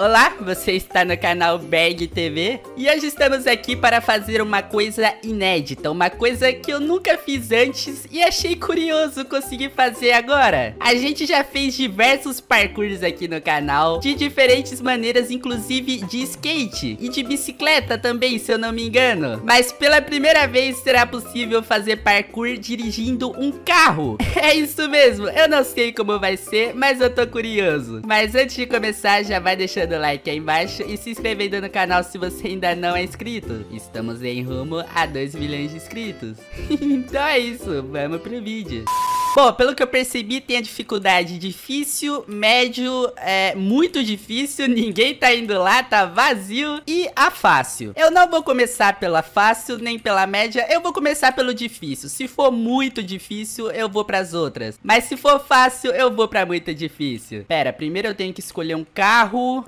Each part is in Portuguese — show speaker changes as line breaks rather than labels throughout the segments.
Olá, você está no canal Bag TV e hoje estamos aqui para fazer uma coisa inédita, uma coisa que eu nunca fiz antes e achei curioso conseguir fazer agora. A gente já fez diversos parkours aqui no canal, de diferentes maneiras, inclusive de skate e de bicicleta também, se eu não me engano. Mas pela primeira vez será possível fazer parkour dirigindo um carro. É isso mesmo, eu não sei como vai ser, mas eu tô curioso. Mas antes de começar, já vai deixando deixando o like aí embaixo e se inscrevendo no canal se você ainda não é inscrito. Estamos em rumo a 2 milhões de inscritos. então é isso, vamos pro vídeo. Bom, pelo que eu percebi, tem a dificuldade difícil, médio, é muito difícil, ninguém tá indo lá, tá vazio e a fácil. Eu não vou começar pela fácil nem pela média, eu vou começar pelo difícil. Se for muito difícil, eu vou pras outras. Mas se for fácil, eu vou pra muito difícil. Pera, primeiro eu tenho que escolher um carro.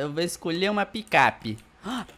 eu vou escolher uma picape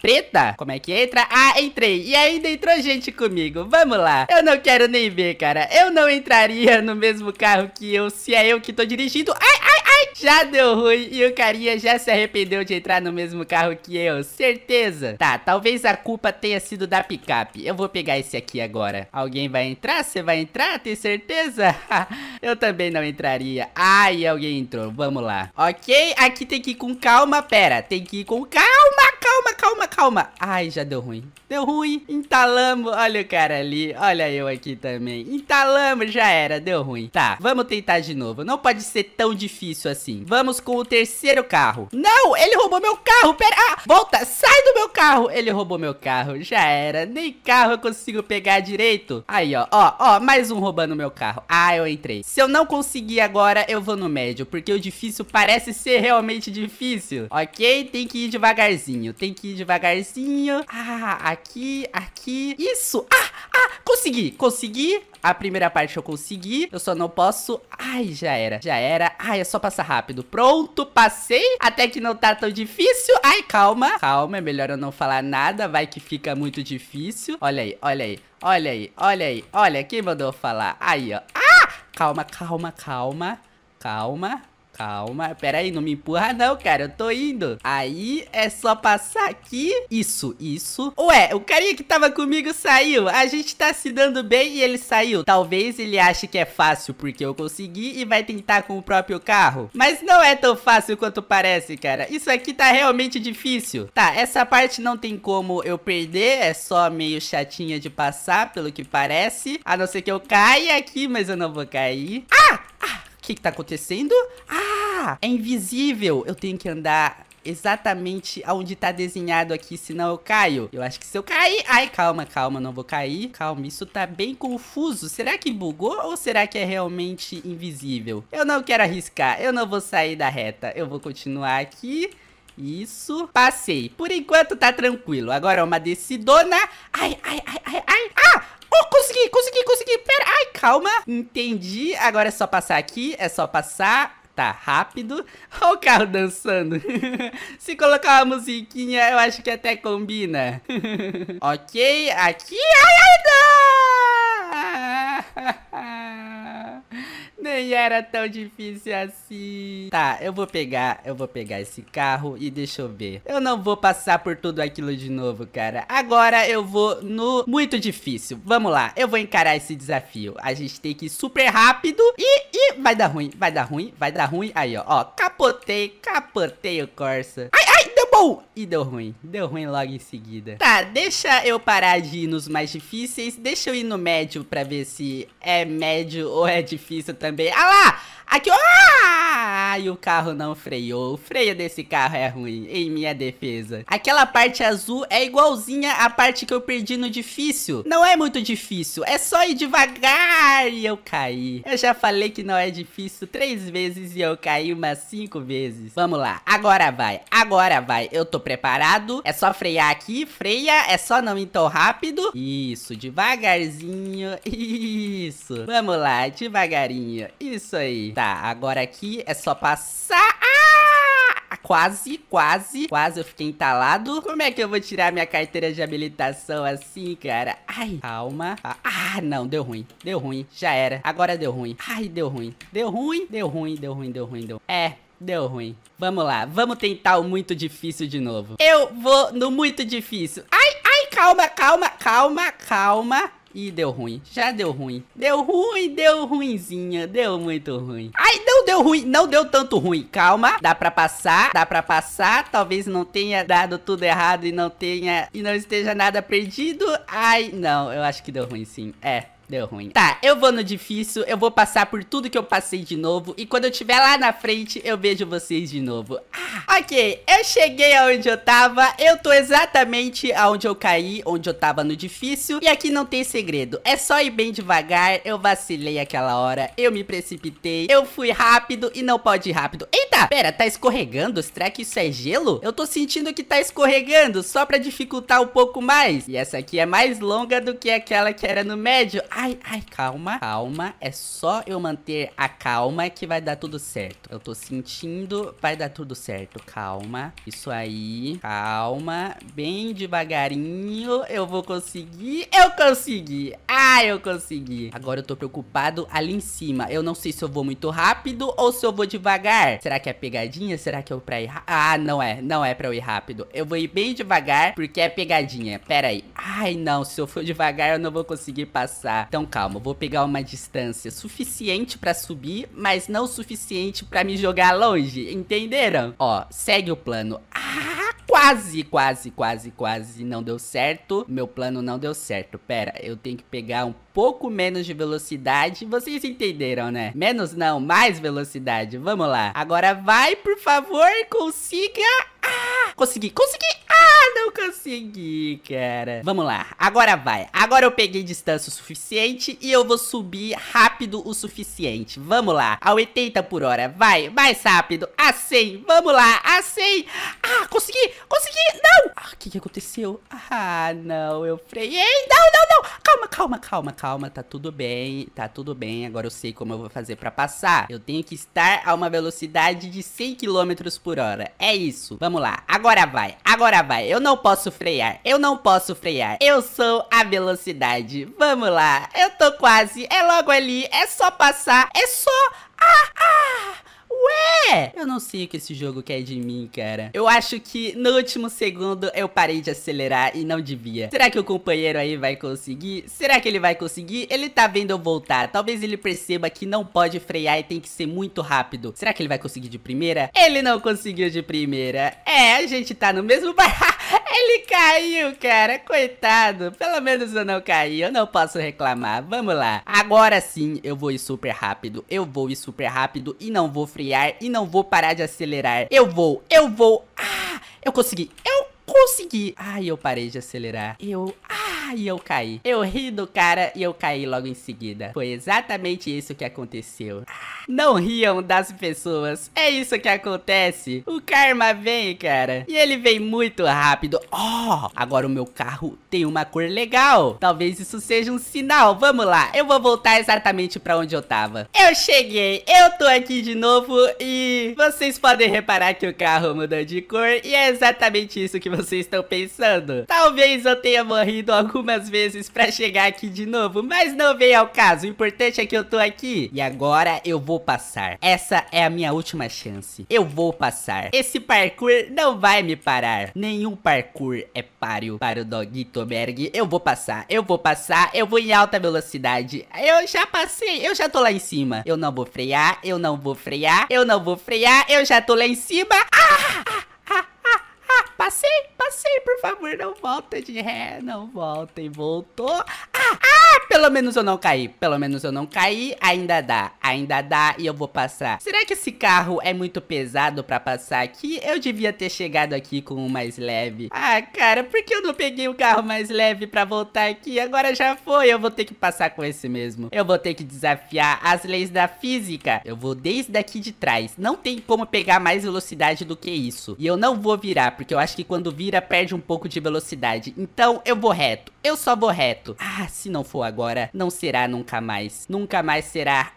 preta? Como é que entra? Ah, entrei. E ainda entrou gente comigo. Vamos lá. Eu não quero nem ver, cara. Eu não entraria no mesmo carro que eu, se é eu que tô dirigindo. Ai, ai, ai. Já deu ruim e o carinha já se arrependeu de entrar no mesmo carro que eu. Certeza. Tá, talvez a culpa tenha sido da picape. Eu vou pegar esse aqui agora. Alguém vai entrar? Você vai entrar? Tem certeza? eu também não entraria. Ai, alguém entrou. Vamos lá. Ok, aqui tem que ir com calma. Pera, tem que ir com calma, calma, calma, calma. Ai, já deu ruim. Deu ruim. Entalamos. Olha o cara ali. Olha eu aqui também. Entalamos, já era. Deu ruim. Tá, vamos tentar de novo. Não pode ser tão difícil assim. Vamos com o terceiro carro. Não, ele roubou meu carro. Pera. Ah, volta. Sai do meu carro. Ele roubou meu carro. Já era. Nem carro eu consigo pegar direito. Aí, ó. Ó, ó. Mais um roubando meu carro. Ah, eu entrei. Se eu não conseguir agora, eu vou no médio. Porque o difícil parece ser realmente difícil. Ok? Tem que ir devagarzinho. Tem tem que ir devagarzinho. Ah, aqui, aqui. Isso! Ah, ah, consegui, consegui. A primeira parte eu consegui, eu só não posso... Ai, já era, já era. Ai, é só passar rápido. Pronto, passei. Até que não tá tão difícil. Ai, calma, calma. É melhor eu não falar nada, vai que fica muito difícil. Olha aí, olha aí, olha aí, olha aí. Olha, quem mandou falar? Aí, ó. Ah! Calma, calma, calma, calma. Calma, pera aí, não me empurra não, cara, eu tô indo. Aí é só passar aqui. Isso, isso. Ué, o carinha que tava comigo saiu. A gente tá se dando bem e ele saiu. Talvez ele ache que é fácil porque eu consegui e vai tentar com o próprio carro. Mas não é tão fácil quanto parece, cara. Isso aqui tá realmente difícil. Tá, essa parte não tem como eu perder, é só meio chatinha de passar, pelo que parece. A não ser que eu caia aqui, mas eu não vou cair. Ah! Ah! O que que tá acontecendo? Ah! É invisível. Eu tenho que andar exatamente aonde tá desenhado aqui, senão eu caio. Eu acho que se eu cair... Ai, calma, calma, não vou cair. Calma, isso tá bem confuso. Será que bugou ou será que é realmente invisível? Eu não quero arriscar, eu não vou sair da reta. Eu vou continuar aqui... Isso, passei. Por enquanto tá tranquilo. Agora é uma decidona. Ai, ai, ai, ai, ai. Ah! Oh, consegui, consegui, consegui. Pera, ai, calma. Entendi. Agora é só passar aqui, é só passar tá rápido. Olha o carro dançando. Se colocar uma musiquinha, eu acho que até combina. ok, aqui... Ai, ai, não! Nem era tão difícil assim. Tá, eu vou pegar, eu vou pegar esse carro e deixa eu ver. Eu não vou passar por tudo aquilo de novo, cara. Agora eu vou no muito difícil. Vamos lá, eu vou encarar esse desafio. A gente tem que ir super rápido e, e vai dar ruim, vai dar ruim, vai dar ruim. Aí, ó, ó, capotei, capotei o Corsa. Ai, ai, Bom, e deu ruim. Deu ruim logo em seguida. Tá, deixa eu parar de ir nos mais difíceis. Deixa eu ir no médio pra ver se é médio ou é difícil também. Ah lá! Aqui, ó! Ah! E o carro não freou. O freio desse carro é ruim, em minha defesa. Aquela parte azul é igualzinha à parte que eu perdi no difícil. Não é muito difícil, é só ir devagar e eu caí. Eu já falei que não é difícil três vezes e eu caí umas cinco vezes. Vamos lá, agora vai, agora vai. Eu tô preparado, é só frear aqui, freia, é só não ir tão rápido. Isso, devagarzinho, isso. Vamos lá, devagarinho, isso aí. Tá Tá, agora aqui é só passar... Ah! Quase, quase, quase eu fiquei entalado. Como é que eu vou tirar minha carteira de habilitação assim, cara? Ai, calma. Ah, não, deu ruim. Deu ruim, já era. Agora deu ruim. Ai, deu ruim. Deu ruim, deu ruim, deu ruim, deu ruim, deu ruim. É, Deu ruim. Vamos lá, vamos tentar o muito difícil de novo. Eu vou no muito difícil. Ai, ai, calma, calma, calma, calma. Ih, deu ruim. Já deu ruim. Deu ruim, deu ruimzinha Deu muito ruim. Ai, não deu ruim. Não deu tanto ruim. Calma. Dá pra passar. Dá pra passar. Talvez não tenha dado tudo errado e não tenha... E não esteja nada perdido. Ai, não. Eu acho que deu ruim sim. É, deu ruim. Tá, eu vou no difícil, eu vou passar por tudo que eu passei de novo. E quando eu estiver lá na frente, eu vejo vocês de novo. Ah, ok, eu cheguei aonde eu tava. Eu tô exatamente aonde eu caí, onde eu tava no difícil. E aqui não tem segredo, é só ir bem devagar. Eu vacilei aquela hora, eu me precipitei, eu fui rápido e não pode ir rápido. Eita, pera, tá escorregando? Será que isso é gelo? Eu tô sentindo que tá escorregando, só pra dificultar um pouco mais. E essa aqui é mais longa do que aquela que era no médio. Ah, ai, ai, calma, calma. É só eu manter a calma que vai dar tudo certo. Eu tô sentindo, vai dar tudo certo. Calma, isso aí, calma. Bem devagarinho, eu vou conseguir. Eu consegui! Ah! Ah, eu consegui. Agora eu tô preocupado ali em cima. Eu não sei se eu vou muito rápido ou se eu vou devagar. Será que é pegadinha? Será que eu é pra ir... Ah, não é. Não é pra eu ir rápido. Eu vou ir bem devagar porque é pegadinha. Pera aí. Ai, não. Se eu for devagar, eu não vou conseguir passar. Então, calma. Eu vou pegar uma distância suficiente pra subir, mas não suficiente pra me jogar longe. Entenderam? Ó, segue o plano. Ah! Quase, quase, quase, quase não deu certo. Meu plano não deu certo. Pera, eu tenho que pegar dar um pouco menos de velocidade. Vocês entenderam, né? Menos não, mais velocidade. Vamos lá. Agora vai, por favor, consiga... Ah, consegui, consegui! Ah, não consegui, cara. Vamos lá, agora vai. Agora eu peguei distância o suficiente e eu vou subir rápido o suficiente. Vamos lá, a 80 por hora, vai, mais rápido, a 100, vamos lá, a 100. Ah, consegui, consegui, não! Ah, o que que aconteceu? Ah, não, eu freiei, não, não, não! calma, calma, calma, tá tudo bem, tá tudo bem, agora eu sei como eu vou fazer pra passar. Eu tenho que estar a uma velocidade de 100 km por hora, é isso. Vamos lá, agora vai, agora vai, eu não posso frear, eu não posso frear, eu sou a velocidade. Vamos lá, eu tô quase, é logo ali, é só passar, é só... Ah, ah! ué! Eu não sei o que esse jogo quer de mim, cara. Eu acho que no último segundo eu parei de acelerar e não devia. Será que o companheiro aí vai conseguir? Será que ele vai conseguir? Ele tá vendo eu voltar. Talvez ele perceba que não pode frear e tem que ser muito rápido. Será que ele vai conseguir de primeira? Ele não conseguiu de primeira. É, a gente tá no mesmo barraco. Ele caiu, cara. Coitado. Pelo menos eu não caí. Eu não posso reclamar. Vamos lá. Agora sim, eu vou ir super rápido. Eu vou ir super rápido e não vou frear e não vou parar de acelerar. Eu vou, eu vou. Ah, eu consegui, eu consegui. Ai, eu parei de acelerar. Eu... Ah, e eu caí. Eu ri do cara e eu caí logo em seguida. Foi exatamente isso que aconteceu. Ah, não riam das pessoas. É isso que acontece. O karma vem, cara. E ele vem muito rápido. Ó, oh, agora o meu carro tem uma cor legal. Talvez isso seja um sinal. Vamos lá. Eu vou voltar exatamente pra onde eu tava. Eu cheguei. Eu tô aqui de novo e vocês podem reparar que o carro mudou de cor e é exatamente isso que vocês estão pensando. Talvez eu tenha morrido algum algumas vezes pra chegar aqui de novo, mas não veio ao caso. O importante é que eu tô aqui. E agora eu vou passar. Essa é a minha última chance. Eu vou passar. Esse parkour não vai me parar. Nenhum parkour é páreo para o Doguito Berg. Eu vou passar, eu vou passar, eu vou em alta velocidade. Eu já passei, eu já tô lá em cima. Eu não vou frear, eu não vou frear, eu não vou frear, eu já tô lá em cima. Ah! ah, ah, ah, ah. passei! passei, por favor, não volta de ré, não voltem, voltou. Ah, ah, pelo menos eu não caí, pelo menos eu não caí, ainda dá, ainda dá e eu vou passar. Será que esse carro é muito pesado pra passar aqui? Eu devia ter chegado aqui com o um mais leve. Ah, cara, por que eu não peguei o um carro mais leve pra voltar aqui? Agora já foi, eu vou ter que passar com esse mesmo. Eu vou ter que desafiar as leis da física. Eu vou desde aqui de trás. Não tem como pegar mais velocidade do que isso. E eu não vou virar, porque eu acho que quando vira perde um pouco de velocidade. Então eu vou reto. Eu só vou reto. Ah, se não for agora, não será nunca mais. Nunca mais será.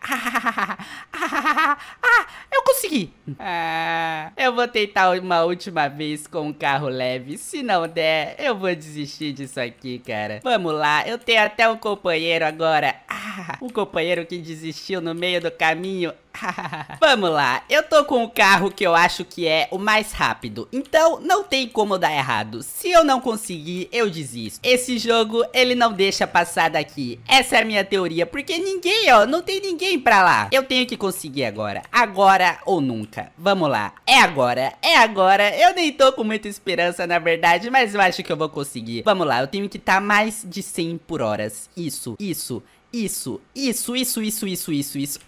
Ah, eu consegui! Ah, eu vou tentar uma última vez com um carro leve. Se não der, eu vou desistir disso aqui, cara. Vamos lá, eu tenho até um companheiro agora. Ah, um companheiro que desistiu no meio do caminho. Ah, vamos lá, eu tô com o carro que eu acho que é o mais rápido Então não tem como dar errado Se eu não conseguir, eu desisto Esse jogo, ele não deixa passar daqui Essa é a minha teoria Porque ninguém, ó, não tem ninguém pra lá Eu tenho que conseguir agora Agora agora ou nunca. Vamos lá, é agora, é agora. Eu nem tô com muita esperança, na verdade, mas eu acho que eu vou conseguir. Vamos lá, eu tenho que estar tá mais de 100 por horas. Isso, isso, isso, isso, isso, isso, isso, isso. isso.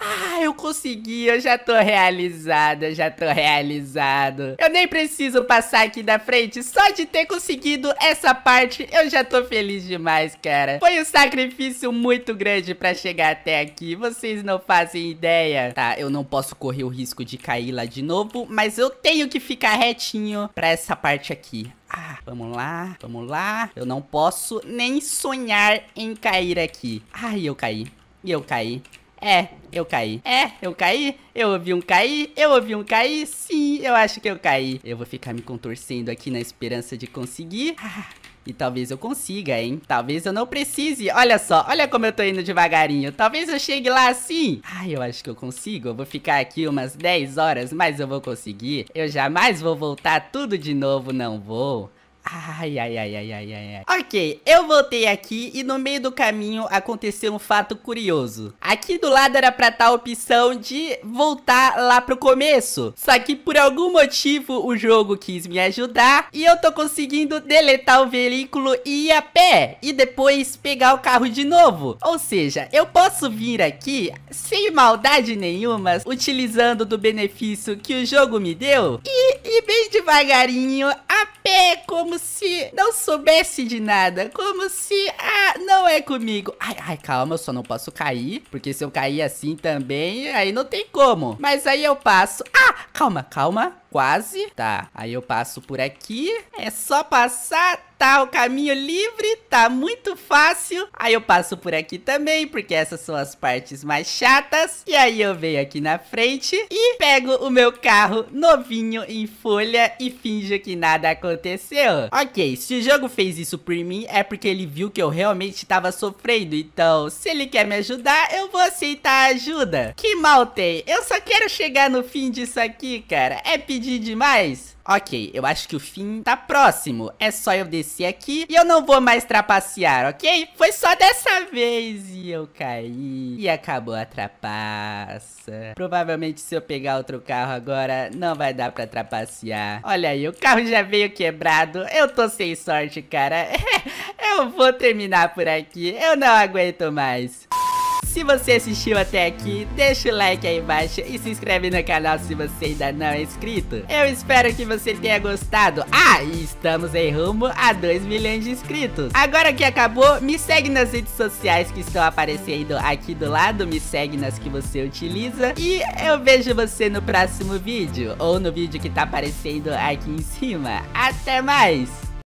Ah, eu consegui, eu já tô realizada, já tô realizado. Eu nem preciso passar aqui da frente, só de ter conseguido essa parte, eu já tô feliz demais, cara. Foi um sacrifício muito grande pra chegar até aqui, vocês não fazem ideia. Tá, eu não posso correr o risco de cair lá de novo, mas eu tenho que ficar retinho pra essa parte aqui. Ah, vamos lá, vamos lá. Eu não posso nem sonhar em cair aqui. Ai, eu caí. E eu caí. É, eu caí. É, eu caí. Eu ouvi um cair. Eu ouvi um cair. Sim, eu acho que eu caí. Eu vou ficar me contorcendo aqui na esperança de conseguir. E talvez eu consiga, hein? Talvez eu não precise. Olha só, olha como eu tô indo devagarinho. Talvez eu chegue lá assim. Ai, eu acho que eu consigo. Eu vou ficar aqui umas 10 horas, mas eu vou conseguir. Eu jamais vou voltar tudo de novo, não vou. Ai, ai, ai, ai, ai, ai, ai. Ok, eu voltei aqui e no meio do caminho aconteceu um fato curioso. Aqui do lado era pra estar tá a opção de voltar lá pro começo. Só que por algum motivo o jogo quis me ajudar e eu tô conseguindo deletar o veículo e ir a pé. E depois pegar o carro de novo. Ou seja, eu posso vir aqui sem maldade nenhuma, utilizando do benefício que o jogo me deu. E, e bem devagarinho, a pé como como se não soubesse de nada. Como se, ah, não é comigo. Ai, ai, calma, eu só não posso cair. Porque se eu cair assim também, aí não tem como. Mas aí eu passo. Ah, calma, calma. Quase. Tá, aí eu passo por aqui. É só passar, tá o caminho livre, tá muito fácil. Aí eu passo por aqui também, porque essas são as partes mais chatas. E aí eu venho aqui na frente e pego o meu carro novinho em folha e finjo que nada aconteceu. Ok, se o jogo fez isso por mim, é porque ele viu que eu realmente tava sofrendo. Então, se ele quer me ajudar, eu vou aceitar a ajuda. Que mal tem, eu só quero chegar no fim disso aqui, cara. É pedir vídeo demais. Ok, eu acho que o fim tá próximo. É só eu descer aqui e eu não vou mais trapacear, ok? Foi só dessa vez e eu caí e acabou a trapaça. Provavelmente se eu pegar outro carro agora, não vai dar pra trapacear. Olha aí, o carro já veio quebrado. Eu tô sem sorte, cara. eu vou terminar por aqui. Eu não aguento mais. Se você assistiu até aqui, deixa o like aí embaixo e se inscreve no canal se você ainda não é inscrito. Eu espero que você tenha gostado. Ah, e estamos em rumo a 2 milhões de inscritos. Agora que acabou, me segue nas redes sociais que estão aparecendo aqui do lado, me segue nas que você utiliza e eu vejo você no próximo vídeo ou no vídeo que tá aparecendo aqui em cima. Até mais!